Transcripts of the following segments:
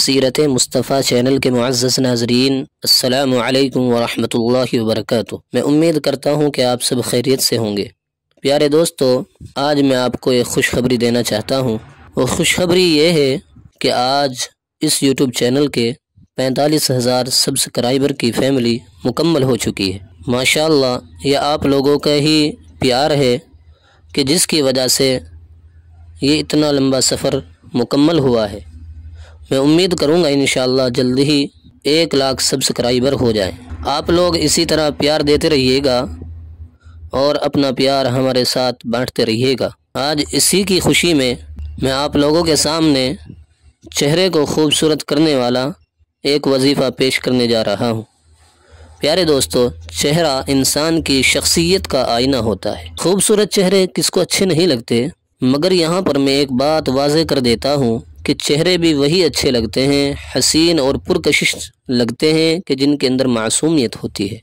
सीरत मुस्तफ़ा चैनल के मुआज़ नाजरीन अल्लाम वरहमल वर्क मैं उम्मीद करता हूँ कि आप सब खैरियत से होंगे प्यारे दोस्तों आज मैं आपको एक खुशखबरी देना चाहता हूँ वो खुशखबरी ये है कि आज इस यूट्यूब चैनल के पैंतालीस हज़ार सब्सक्राइबर की फैमिली मुकम्मल हो चुकी है माशा यह आप लोगों का ही प्यार है कि जिसकी वजह से ये इतना लम्बा सफ़र मुकम्मल हुआ है मैं उम्मीद करूँगा इन जल्द ही एक लाख सब्सक्राइबर हो जाए आप लोग इसी तरह प्यार देते रहिएगा और अपना प्यार हमारे साथ बांटते रहिएगा आज इसी की खुशी में मैं आप लोगों के सामने चेहरे को खूबसूरत करने वाला एक वजीफ़ा पेश करने जा रहा हूँ प्यारे दोस्तों चेहरा इंसान की शख्सियत का आईना होता है खूबसूरत चेहरे किसको अच्छे नहीं लगते मगर यहाँ पर मैं एक बात वाजे कर देता हूँ कि चेहरे भी वही अच्छे लगते हैं हसीन और पुरकशिश लगते हैं कि जिनके अंदर मासूमियत होती है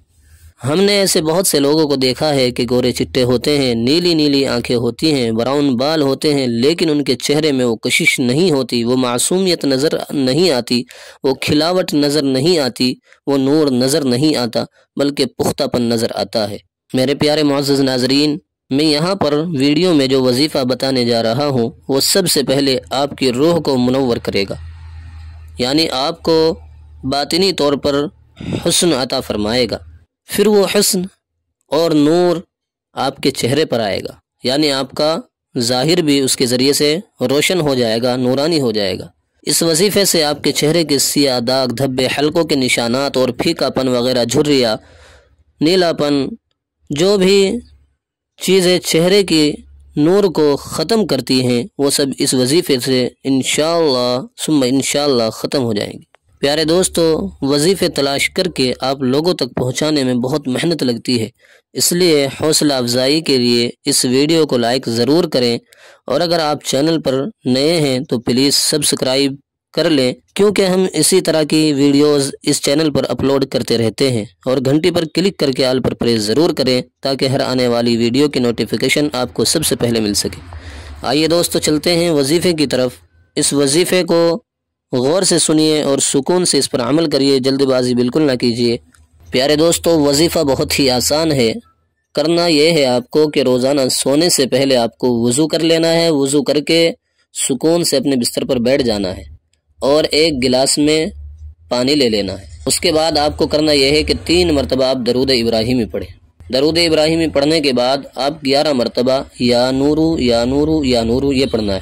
हमने ऐसे बहुत से लोगों को देखा है कि गोरे चिट्टे होते हैं नीली नीली आंखें होती हैं ब्राउन बाल होते हैं लेकिन उनके चेहरे में वो कशिश नहीं होती वो मासूमियत नज़र नहीं आती वो खिलावट नज़र नहीं आती वो नूर नज़र नहीं आता बल्कि पुख्तापन नज़र आता है मेरे प्यारे मोज़ नाजरीन मैं यहाँ पर वीडियो में जो वजीफ़ा बताने जा रहा हूँ वो सबसे पहले आपकी रूह को मनवर करेगा यानी आपको बातनी तौर पर हसन अता फरमाएगा फिर वो हसन और नूर आपके चेहरे पर आएगा यानी आपका ज़ाहिर भी उसके ज़रिए से रोशन हो जाएगा नूरानी हो जाएगा इस वजीफ़े से आपके चेहरे के सिया दाग धब्बे हल्कों के निशानात और फीकापन वगैरह झुर्रिया नीलापन जो भी चीज़ें चेहरे की नूर को ख़त्म करती हैं वो सब इस वजीफ़े से इन शुम इन ख़त्म हो जाएंगी प्यारे दोस्तों वजीफ़े तलाश करके आप लोगों तक पहुंचाने में बहुत मेहनत लगती है इसलिए हौसला अफजाई के लिए इस वीडियो को लाइक ज़रूर करें और अगर आप चैनल पर नए हैं तो प्लीज़ सब्सक्राइब कर लें क्योंकि हम इसी तरह की वीडियोस इस चैनल पर अपलोड करते रहते हैं और घंटी पर क्लिक करके आल पर प्रेस ज़रूर करें ताकि हर आने वाली वीडियो की नोटिफिकेशन आपको सबसे पहले मिल सके आइए दोस्तों तो चलते हैं वजीफ़े की तरफ इस वजीफ़े को गौर से सुनिए और सुकून से इस पर अमल करिए जल्दबाजी बिल्कुल ना कीजिए प्यारे दोस्तों वजीफ़ा बहुत ही आसान है करना यह है आपको कि रोज़ाना सोने से पहले आपको वज़ू कर लेना है वज़ू करके सुकून से अपने बिस्तर पर बैठ जाना है और एक गिलास में पानी ले लेना है उसके बाद आपको करना यह है कि तीन मरतबा आप दरूद इब्राहिमी पढ़ें दरूद इब्राहिमी पढ़ने के बाद आप ग्यारह मरतबा या नूरू या नूरू या नूरू ये पढ़ना है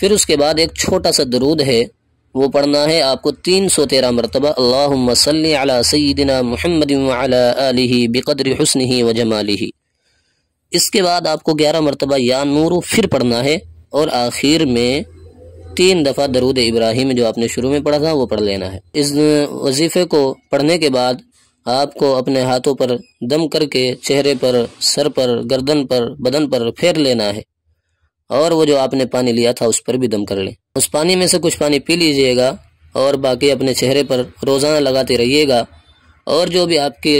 फिर उसके बाद एक छोटा सा दरूद है वो पढ़ना है आपको तीन सौ तेरह मरतबा अल्ला सैदिना महमद बिकद्र हसन व जमाली इसके बाद आपको ग्यारह मरतबा या नूरू फिर पढ़ना है और आखिर में तीन दफ़ा दरूद इब्राहिम जो आपने शुरू में पढ़ा था वो पढ़ लेना है इस वजीफ़े को पढ़ने के बाद आपको अपने हाथों पर दम करके चेहरे पर सर पर गर्दन पर बदन पर फेर लेना है और वो जो आपने पानी लिया था उस पर भी दम कर लें उस पानी में से कुछ पानी पी लीजिएगा और बाकी अपने चेहरे पर रोज़ाना लगाते रहिएगा और जो भी आपके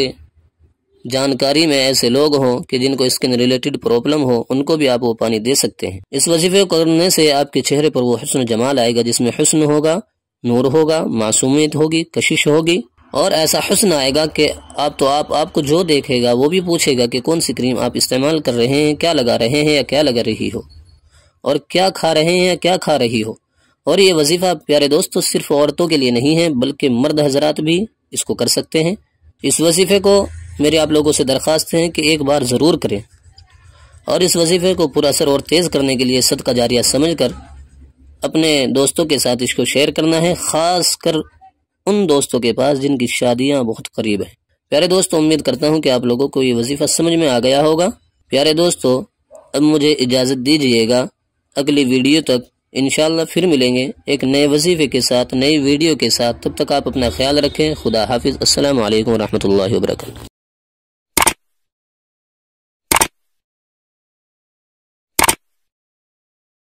जानकारी में ऐसे लोग हों कि जिनको स्किन रिलेटेड प्रॉब्लम हो उनको भी आप वो पानी दे सकते हैं इस वजीफे को करने से आपके चेहरे पर वो हसन जमाल आएगा जिसमें हसन होगा नूर होगा मासूमियत होगी कशिश होगी और ऐसा हसन आएगा कि आप तो आप आपको जो देखेगा वो भी पूछेगा कि कौन सी क्रीम आप इस्तेमाल कर रहे हैं क्या लगा रहे हैं या क्या लगा रही हो और क्या खा रहे हैं या क्या खा रही हो और ये वजीफ़ा प्यारे दोस्तों सिर्फ औरतों के लिए नहीं है बल्कि मर्द हजरात भी इसको कर सकते हैं इस वजीफे को मेरी आप लोगों से दरख्वास्त है कि एक बार ज़रूर करें और इस वजीफ़े को पूरा असर और तेज़ करने के लिए सदका जारिया समझ कर अपने दोस्तों के साथ इसको शेयर करना है ख़ास कर उन दोस्तों के पास जिनकी शादियाँ बहुत करीब हैं प्यारे दोस्तों उम्मीद करता हूँ कि आप लोगों को ये वजीफ़ा समझ में आ गया होगा प्यारे दोस्तों अब मुझे इजाज़त दीजिएगा अगली वीडियो तक इन फिर मिलेंगे एक नए वजीफ़े के साथ नई वीडियो के साथ तब तक आप अपना ख्याल रखें खुदा हाफिज़ असल वरहमल वर्क